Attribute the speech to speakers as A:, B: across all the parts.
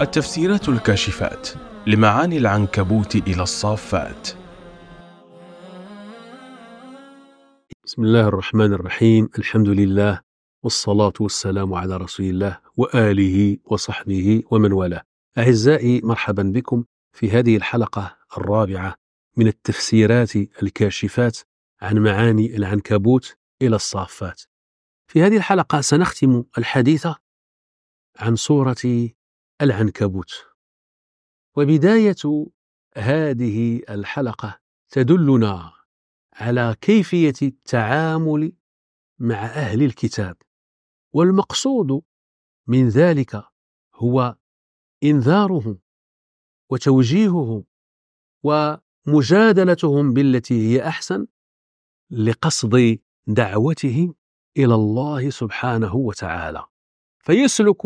A: التفسيرات الكاشفات لمعاني العنكبوت إلى الصافات بسم الله الرحمن الرحيم الحمد لله والصلاة والسلام على رسول الله وآله وصحبه ومن والاه أعزائي مرحبا بكم في هذه الحلقة الرابعة من التفسيرات الكاشفات عن معاني العنكبوت إلى الصافات في هذه الحلقة سنختم الحديث عن سورة العنكبوت وبدايه هذه الحلقه تدلنا على كيفيه التعامل مع اهل الكتاب والمقصود من ذلك هو انذارهم وتوجيههم ومجادلتهم بالتي هي احسن لقصد دعوتهم الى الله سبحانه وتعالى فيسلك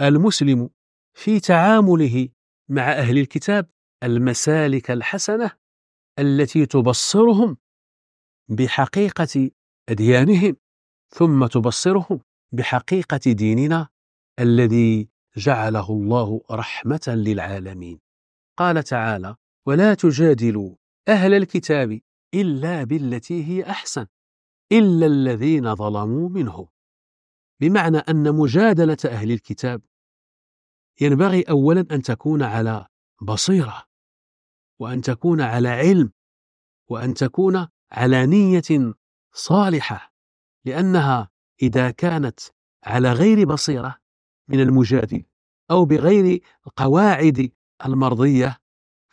A: المسلم في تعامله مع أهل الكتاب المسالك الحسنة التي تبصرهم بحقيقة أديانهم ثم تبصرهم بحقيقة ديننا الذي جعله الله رحمة للعالمين. قال تعالى: ولا تجادلوا أهل الكتاب إلا بالتي هي أحسن إلا الذين ظلموا منهم. بمعنى أن مجادلة أهل الكتاب ينبغي اولا ان تكون على بصيره وان تكون على علم وان تكون على نيه صالحه لانها اذا كانت على غير بصيره من المجادل او بغير القواعد المرضيه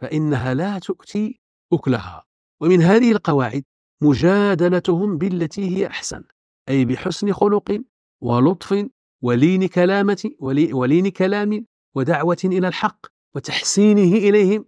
A: فانها لا تؤتي اكلها ومن هذه القواعد مجادلتهم بالتي هي احسن اي بحسن خلق ولطف ولين كلامة ولين كلام ودعوة إلى الحق وتحسينه إليهم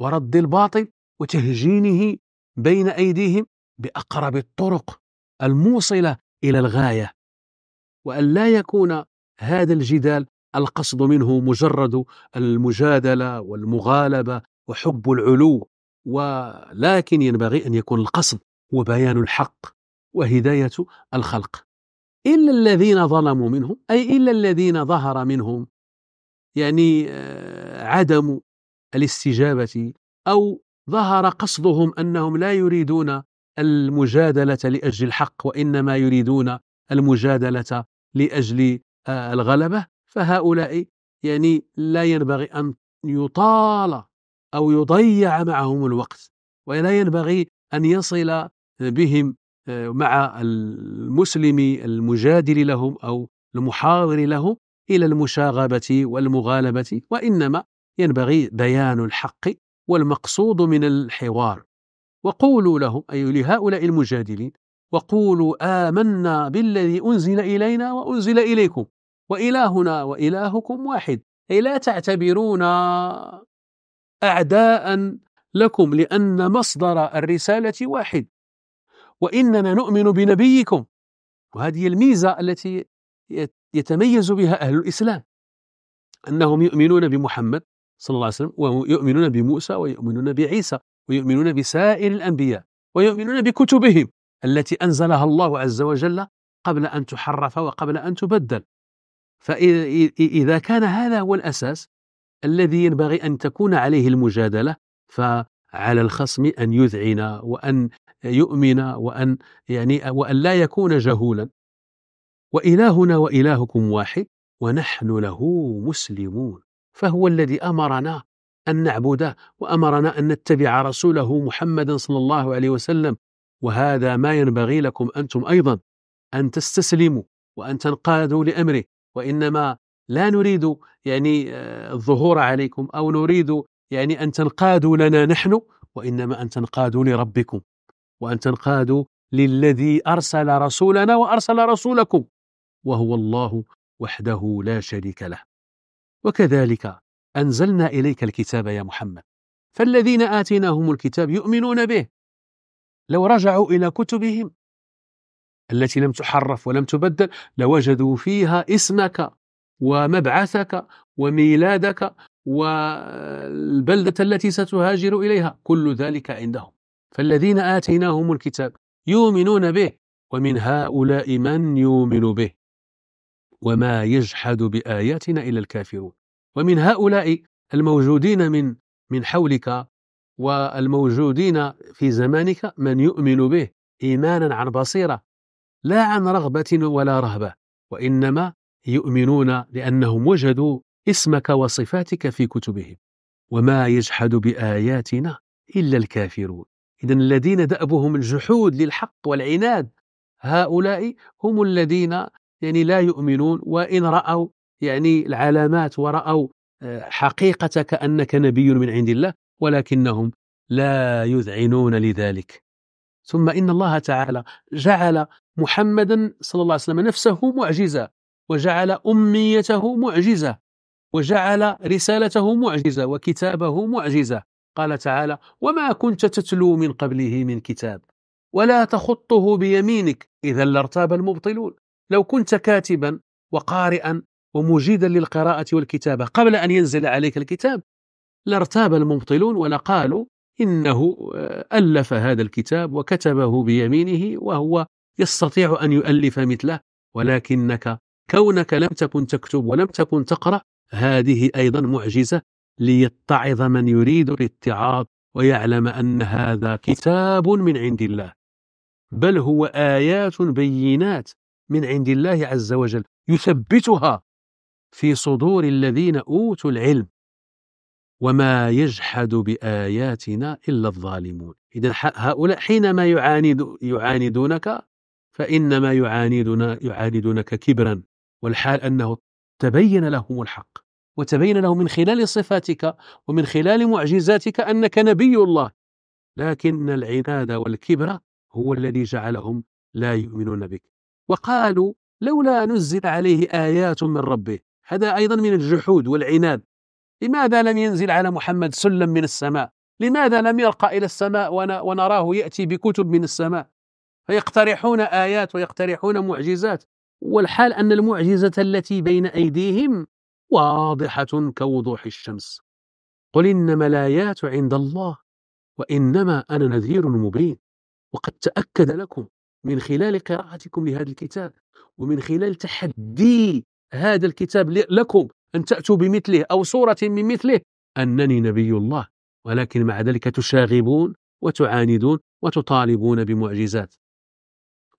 A: ورد الباطل وتهجينه بين أيديهم بأقرب الطرق الموصلة إلى الغاية وأن لا يكون هذا الجدال القصد منه مجرد المجادلة والمغالبة وحب العلو ولكن ينبغي أن يكون القصد هو بيان الحق وهداية الخلق إلا الذين ظلموا منهم أي إلا الذين ظهر منهم يعني آه، عدم الاستجابه او ظهر قصدهم انهم لا يريدون المجادله لاجل الحق وانما يريدون المجادله لاجل آه، الغلبه فهؤلاء يعني لا ينبغي ان يطال او يضيع معهم الوقت ولا ينبغي ان يصل بهم آه، مع المسلم المجادل لهم او المحاور لهم الى المشاغبه والمغالبه وانما ينبغي بيان الحق والمقصود من الحوار وقولوا لهم اي لهؤلاء المجادلين وقولوا آمنا بالذي أنزل إلينا وأنزل إليكم وإلهنا وإلهكم واحد أي لا تعتبرون أعداء لكم لأن مصدر الرسالة واحد وإننا نؤمن بنبيكم وهذه الميزة التي يتميز بها أهل الإسلام أنهم يؤمنون بمحمد صلى الله عليه وسلم ويؤمنون بموسى ويؤمنون بعيسى ويؤمنون بسائر الأنبياء ويؤمنون بكتبهم التي أنزلها الله عز وجل قبل أن تحرف وقبل أن تبدل فإذا كان هذا هو الأساس الذي ينبغي أن تكون عليه المجادلة فعلى الخصم أن يذعن وأن يؤمن وأن يعني وأن لا يكون جهولا وإلهنا وإلهكم واحد ونحن له مسلمون فهو الذي أمرنا أن نعبده وأمرنا أن نتبع رسوله محمدا صلى الله عليه وسلم وهذا ما ينبغي لكم أنتم أيضا أن تستسلموا وأن تنقادوا لأمره وإنما لا نريد يعني آه، الظهور عليكم أو نريد يعني أن تنقادوا لنا نحن وإنما أن تنقادوا لربكم وأن تنقادوا للذي أرسل رسولنا وأرسل رسولكم وهو الله وحده لا شريك له وكذلك انزلنا اليك الكتاب يا محمد فالذين اتيناهم الكتاب يؤمنون به لو رجعوا الى كتبهم التي لم تحرف ولم تبدل لوجدوا فيها اسمك ومبعثك وميلادك والبلده التي ستهاجر اليها كل ذلك عندهم فالذين اتيناهم الكتاب يؤمنون به ومن هؤلاء من يؤمن به وما يجحد بآياتنا إلا الكافرون ومن هؤلاء الموجودين من من حولك والموجودين في زمانك من يؤمن به إيمانا عن بصيرة لا عن رغبة ولا رهبة وإنما يؤمنون لأنهم وجدوا اسمك وصفاتك في كتبهم وما يجحد بآياتنا إلا الكافرون إذا الذين دأبهم الجحود للحق والعناد هؤلاء هم الذين يعني لا يؤمنون وإن رأوا يعني العلامات ورأوا آه، حقيقة كأنك نبي من عند الله ولكنهم لا يذعنون لذلك ثم إن الله تعالى جعل محمدا صلى الله عليه وسلم نفسه معجزة وجعل أميته معجزة وجعل رسالته معجزة وكتابه معجزة قال تعالى وما كنت تتلو من قبله من كتاب ولا تخطه بيمينك إذا لارتاب المبطلون لو كنت كاتبا وقارئا ومجيدا للقراءة والكتابة قبل أن ينزل عليك الكتاب لارتاب المبطلون ولقالوا إنه آه، ألف هذا الكتاب وكتبه بيمينه وهو يستطيع أن يؤلف مثله ولكنك كونك لم تكن تكتب ولم تكن تقرأ هذه أيضا معجزة ليتعظ من يريد الاتعاظ ويعلم أن هذا كتاب من عند الله بل هو آيات بينات من عند الله عز وجل يثبتها في صدور الذين اوتوا العلم وما يجحد باياتنا الا الظالمون اذا هؤلاء حينما يعاند يعاندونك فانما يعاندون يعاندونك كبرا والحال انه تبين لهم الحق وتبين لهم من خلال صفاتك ومن خلال معجزاتك انك نبي الله لكن العناد والكبر هو الذي جعلهم لا يؤمنون بك وقالوا لولا نزل عليه آيات من ربه هذا أيضا من الجحود والعناد لماذا لم ينزل على محمد سلم من السماء لماذا لم يرقى إلى السماء ونراه يأتي بكتب من السماء فيقترحون آيات ويقترحون معجزات والحال أن المعجزة التي بين أيديهم واضحة كوضوح الشمس قل إنما الآيات عند الله وإنما أنا نذير مبين وقد تأكد لكم من خلال قراءتكم لهذا الكتاب ومن خلال تحدي هذا الكتاب لكم أن تأتوا بمثله أو صورة من مثله أنني نبي الله ولكن مع ذلك تشاغبون وتعاندون وتطالبون بمعجزات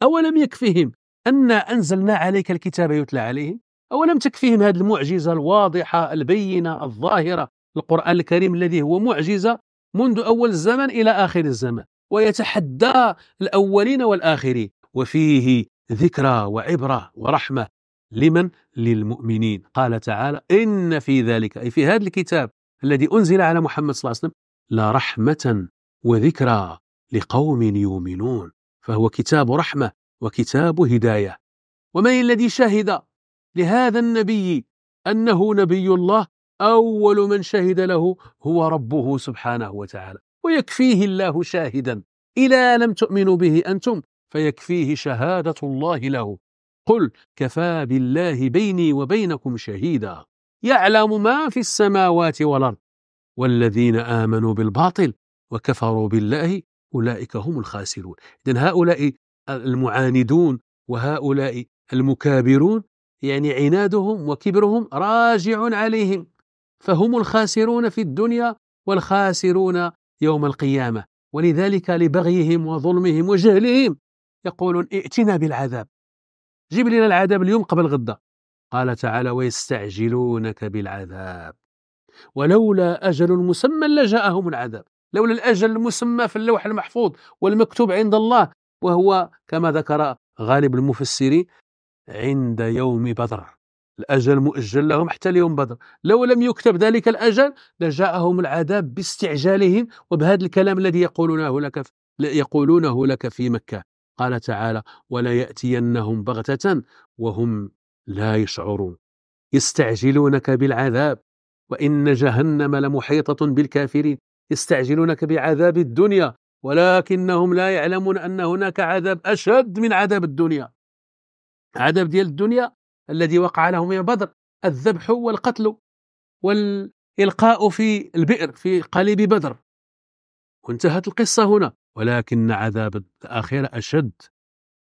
A: أولم يكفهم أنا أنزلنا عليك الكتاب يتلى عليهم أولم تكفيهم هذه المعجزة الواضحة البينة الظاهرة القرآن الكريم الذي هو معجزة منذ أول الزمن إلى آخر الزمن ويتحدى الأولين والآخرين وفيه ذكرى وعبرة ورحمة لمن للمؤمنين قال تعالى إن في ذلك أي في هذا الكتاب الذي أنزل على محمد صلى الله عليه وسلم لرحمة وذكرى لقوم يؤمنون فهو كتاب رحمة وكتاب هداية ومن الذي شهد لهذا النبي أنه نبي الله أول من شهد له هو ربه سبحانه وتعالى ويكفيه الله شاهدا إلى لم تؤمنوا به أنتم فيكفيه شهادة الله له قل كفى بالله بيني وبينكم شهيدا يعلم ما في السماوات والأرض والذين آمنوا بالباطل وكفروا بالله أولئك هم الخاسرون إذا هؤلاء المعاندون وهؤلاء المكابرون يعني عنادهم وكبرهم راجع عليهم فهم الخاسرون في الدنيا والخاسرون يوم القيامة ولذلك لبغيهم وظلمهم وجهلهم يقولون ائتنا بالعذاب جيب لنا العذاب اليوم قبل غدا قال تعالى ويستعجلونك بالعذاب ولولا أجل مسمى لجاءهم العذاب لولا الأجل المسمى في اللوح المحفوظ والمكتوب عند الله وهو كما ذكر غالب المفسرين عند يوم بدر الأجل مؤجل لهم حتى اليوم بدر لو لم يكتب ذلك الأجل لجاءهم العذاب باستعجالهم وبهذا الكلام الذي يقولونه لك يقولونه لك في مكة قال تعالى ولا يأتينهم بغتة وهم لا يشعرون يستعجلونك بالعذاب وإن جهنم لمحيطة بالكافرين يستعجلونك بعذاب الدنيا ولكنهم لا يعلمون أن هناك عذاب أشد من عذاب الدنيا عذاب ديال الدنيا الذي وقع لهم يوم بدر الذبح والقتل والإلقاء في البئر في قليب بدر وانتهت القصة هنا ولكن عذاب الآخرة أشد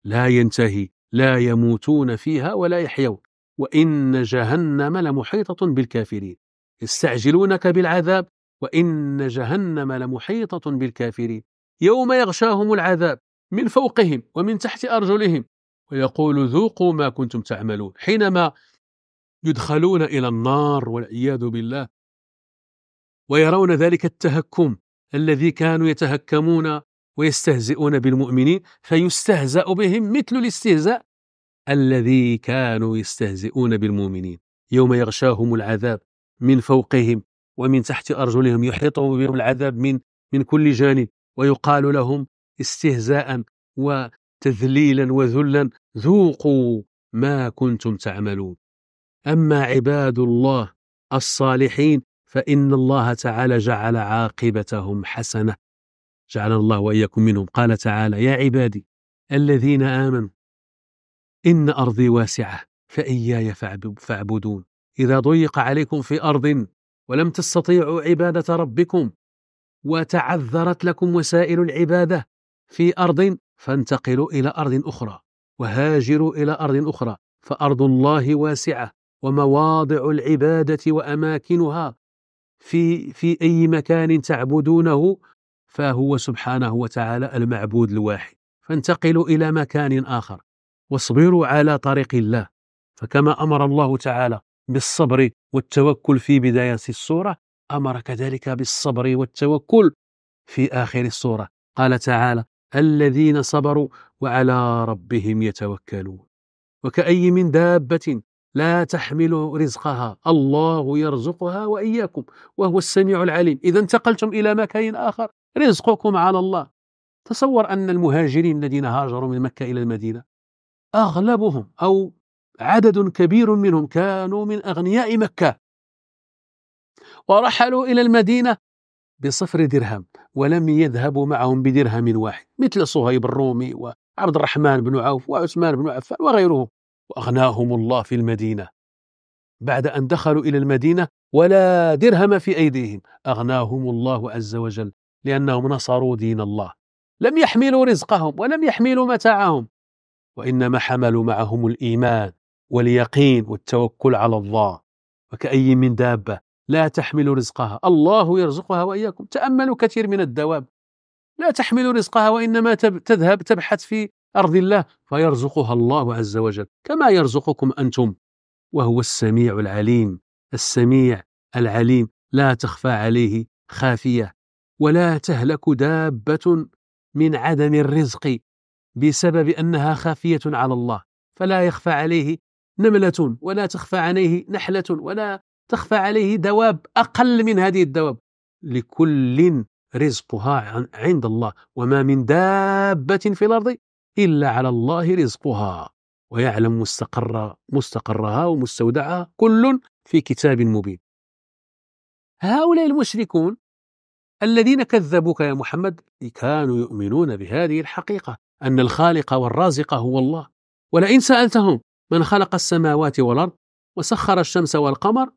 A: لا ينتهي لا يموتون فيها ولا يحيون وإن جهنم لمحيطة بالكافرين يستعجلونك بالعذاب وإن جهنم لمحيطة بالكافرين يوم يغشاهم العذاب من فوقهم ومن تحت أرجلهم ويقول ذوقوا ما كنتم تعملون حينما يدخلون الى النار والعياذ بالله ويرون ذلك التهكم الذي كانوا يتهكمون ويستهزئون بالمؤمنين فيستهزأ بهم مثل الاستهزاء الذي كانوا يستهزئون بالمؤمنين يوم يغشاهم العذاب من فوقهم ومن تحت أرجلهم يحيطهم بهم العذاب من من كل جانب ويقال لهم استهزاء و تذليلا وذلا ذوقوا ما كنتم تعملون اما عباد الله الصالحين فان الله تعالى جعل عاقبتهم حسنه جعل الله واياكم منهم قال تعالى يا عبادي الذين امنوا ان ارضي واسعه فاياي فاعبدون اذا ضيق عليكم في ارض ولم تستطيعوا عباده ربكم وتعذرت لكم وسائل العباده في ارض فانتقلوا إلى أرض أخرى وهاجروا إلى أرض أخرى فأرض الله واسعة ومواضع العبادة وأماكنها في في أي مكان تعبدونه فهو سبحانه وتعالى المعبود الواحد فانتقلوا إلى مكان آخر واصبروا على طريق الله فكما أمر الله تعالى بالصبر والتوكل في بداية السورة أمر كذلك بالصبر والتوكل في آخر السورة قال تعالى الذين صبروا وعلى ربهم يتوكلون وكأي من دابة لا تحمل رزقها الله يرزقها وإياكم وهو السميع العليم إذا انتقلتم إلى مكان آخر رزقكم على الله تصور أن المهاجرين الذين هاجروا من مكة إلى المدينة أغلبهم أو عدد كبير منهم كانوا من أغنياء مكة ورحلوا إلى المدينة بصفر درهم ولم يذهبوا معهم بدرهم واحد مثل صهيب الرومي وعبد الرحمن بن عوف وعثمان بن عفان وغيرهم وأغناهم الله في المدينة بعد أن دخلوا إلى المدينة ولا درهم في أيديهم أغناهم الله عز وجل لأنهم نصروا دين الله لم يحملوا رزقهم ولم يحملوا متاعهم وإنما حملوا معهم الإيمان واليقين والتوكل على الله وكأي من دابة لا تحمل رزقها الله يرزقها وإياكم تأملوا كثير من الدواب لا تحمل رزقها وإنما تذهب تبحث في أرض الله فيرزقها الله عز وجل كما يرزقكم أنتم وهو السميع العليم السميع العليم لا تخفى عليه خافية ولا تهلك دابة من عدم الرزق بسبب أنها خافية على الله فلا يخفى عليه نملة ولا تخفى عليه نحلة ولا تخفى عليه دواب أقل من هذه الدواب لكل رزقها عند الله وما من دابة في الأرض إلا على الله رزقها ويعلم مستقر مستقرها ومستودعها كل في كتاب مبين هؤلاء المشركون الذين كذبوك يا محمد كانوا يؤمنون بهذه الحقيقة أن الخالق والرازق هو الله ولئن سألتهم من خلق السماوات والأرض وسخر الشمس والقمر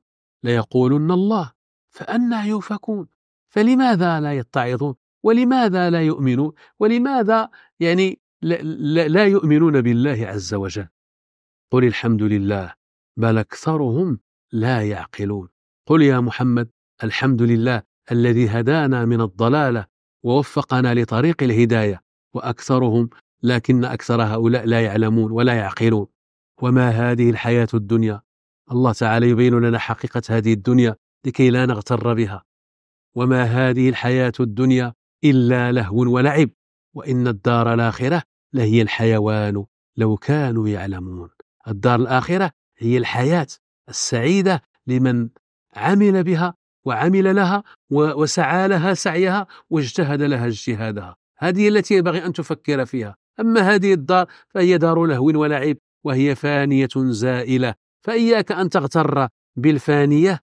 A: ليقولن الله فأنى يؤفكون فلماذا لا يتعظون ولماذا لا يؤمنون ولماذا يعني لا, لا يؤمنون بالله عز وجل قل الحمد لله بل أكثرهم لا يعقلون قل يا محمد الحمد لله الذي هدانا من الضلاله ووفقنا لطريق الهدايه واكثرهم لكن اكثر هؤلاء لا يعلمون ولا يعقلون وما هذه الحياه الدنيا الله تعالى يبين لنا حقيقة هذه الدنيا لكي لا نغتر بها وما هذه الحياة الدنيا إلا لهو ولعب وإن الدار الآخرة لهي الحيوان لو كانوا يعلمون الدار الآخرة هي الحياة السعيدة لمن عمل بها وعمل لها وسعى لها سعيها واجتهد لها اجتهادها هذه التي ينبغي أن تفكر فيها أما هذه الدار فهي دار لهو ولعب وهي فانية زائلة فإياك أن تغتر بالفانية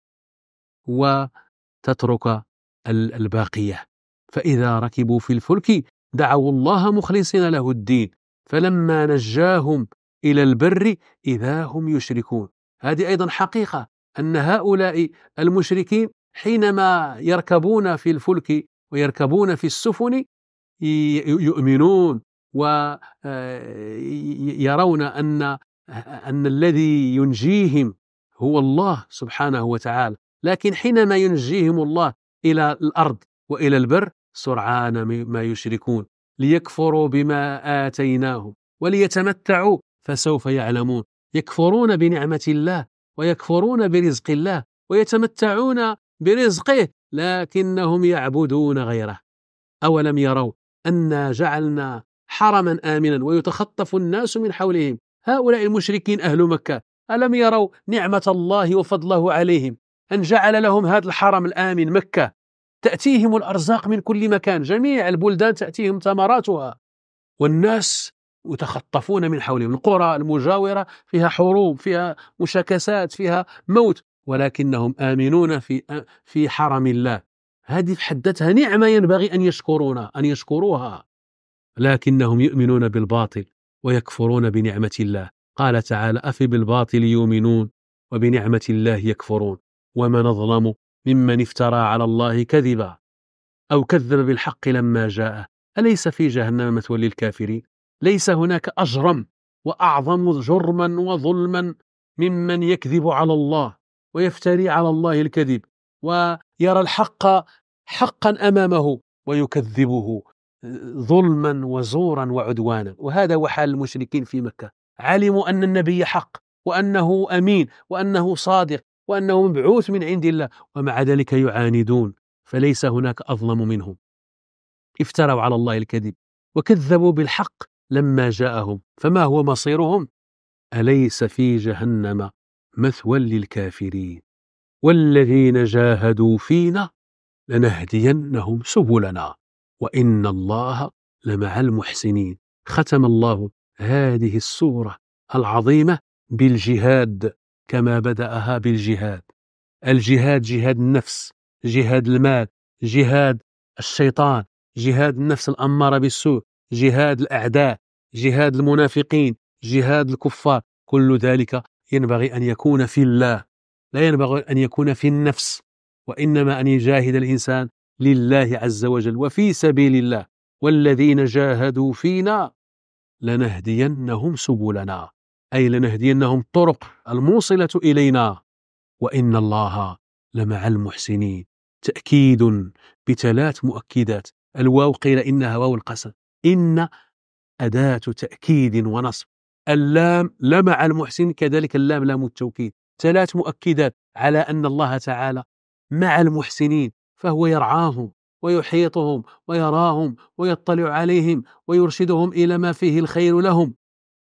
A: وتترك الباقية فإذا ركبوا في الفلك دعوا الله مخلصين له الدين فلما نجاهم إلى البر إذا هم يشركون هذه أيضا حقيقة أن هؤلاء المشركين حينما يركبون في الفلك ويركبون في السفن يؤمنون ويرون آه، أن أن الذي ينجيهم هو الله سبحانه وتعالى لكن حينما ينجيهم الله إلى الأرض وإلى البر سرعان ما يشركون ليكفروا بما آتيناهم وليتمتعوا فسوف يعلمون يكفرون بنعمة الله ويكفرون برزق الله ويتمتعون برزقه لكنهم يعبدون غيره أولم يروا أنا جعلنا حرما آمنا ويتخطف الناس من حولهم هؤلاء المشركين أهل مكة ألم يروا نعمة الله وفضله عليهم أن جعل لهم هذا الحرم الآمن مكة تأتيهم الأرزاق من كل مكان جميع البلدان تأتيهم ثمراتها والناس يتخطفون من حولهم القرى المجاورة فيها حروب فيها مشاكسات فيها موت ولكنهم آمنون في في حرم الله هذه في حد ذاتها نعمة ينبغي أن يشكرونا أن يشكروها لكنهم يؤمنون بالباطل ويكفرون بنعمة الله قال تعالى أفبالباطل يؤمنون وبنعمة الله يكفرون ومن ظلم ممن افترى على الله كذبا أو كذب بالحق لما جاء أليس في جهنم مثوى للكافرين ليس هناك أجرم وأعظم جرما وظلما ممن يكذب على الله ويفتري على الله الكذب ويرى الحق حقا امامه ويكذبه ظلما وزورا وعدوانا وهذا هو حال المشركين في مكة علموا أن النبي حق وأنه أمين وأنه صادق وأنه مبعوث من عند الله ومع ذلك يعاندون فليس هناك أظلم منهم افتروا على الله الكذب وكذبوا بالحق لما جاءهم فما هو مصيرهم أليس في جهنم مثوى للكافرين والذين جاهدوا فينا لنهدينهم سبلنا وإن الله لمع المحسنين ختم الله هذه السورة العظيمة بالجهاد كما بدأها بالجهاد الجهاد جهاد النفس جهاد المال جهاد الشيطان جهاد النفس الأمارة بالسوء جهاد الأعداء جهاد المنافقين جهاد الكفار كل ذلك ينبغي أن يكون في الله لا ينبغي أن يكون في النفس وإنما أن يجاهد الإنسان لله عز وجل وفي سبيل الله والذين جاهدوا فينا لنهدينهم سبلنا أي لنهدينهم الطرق الموصلة إلينا وإن الله لمع المحسنين تأكيد بثلاث مؤكدات الواو قيل إنها واو القسم إن أداة تأكيد ونصب اللام لمع المحسن كذلك اللام لام التوكيد ثلاث مؤكدات على أن الله تعالى مع المحسنين فهو يرعاهم ويحيطهم ويراهم ويطلع عليهم ويرشدهم الى ما فيه الخير لهم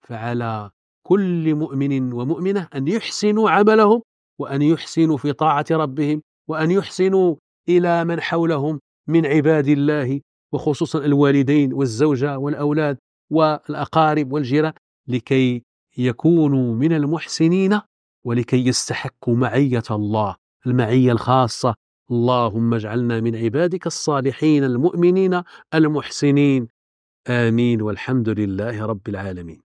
A: فعلى كل مؤمن ومؤمنه ان يحسنوا عملهم وان يحسنوا في طاعه ربهم وان يحسنوا الى من حولهم من عباد الله وخصوصا الوالدين والزوجه والاولاد والاقارب والجيران لكي يكونوا من المحسنين ولكي يستحقوا معيه الله المعيه الخاصه اللهم اجعلنا من عبادك الصالحين المؤمنين المحسنين آمين والحمد لله رب العالمين